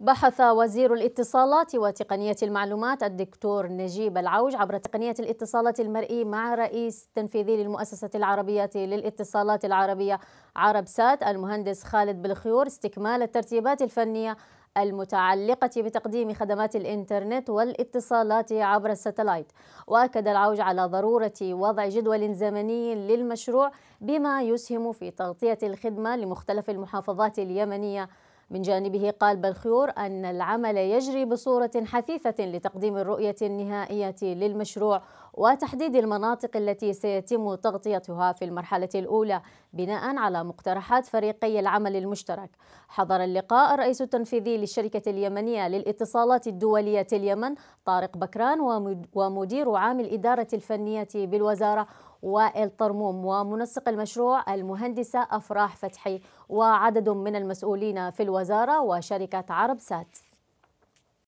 بحث وزير الاتصالات وتقنية المعلومات الدكتور نجيب العوج عبر تقنية الاتصالات المرئي مع رئيس تنفيذي للمؤسسة العربية للاتصالات العربية عرب سات المهندس خالد بالخيور استكمال الترتيبات الفنية المتعلقة بتقديم خدمات الإنترنت والاتصالات عبر الستلايت وأكد العوج على ضرورة وضع جدول زمني للمشروع بما يسهم في تغطية الخدمة لمختلف المحافظات اليمنية من جانبه قال بلخيور أن العمل يجري بصورة حثيثة لتقديم الرؤية النهائية للمشروع وتحديد المناطق التي سيتم تغطيتها في المرحلة الأولى بناء على مقترحات فريقي العمل المشترك حضر اللقاء الرئيس التنفيذي للشركة اليمنية للاتصالات الدولية اليمن طارق بكران ومدير عام الإدارة الفنية بالوزارة وائل طرموم ومنسق المشروع المهندسة أفراح فتحي وعدد من المسؤولين في الوزارة وشركة عرب سات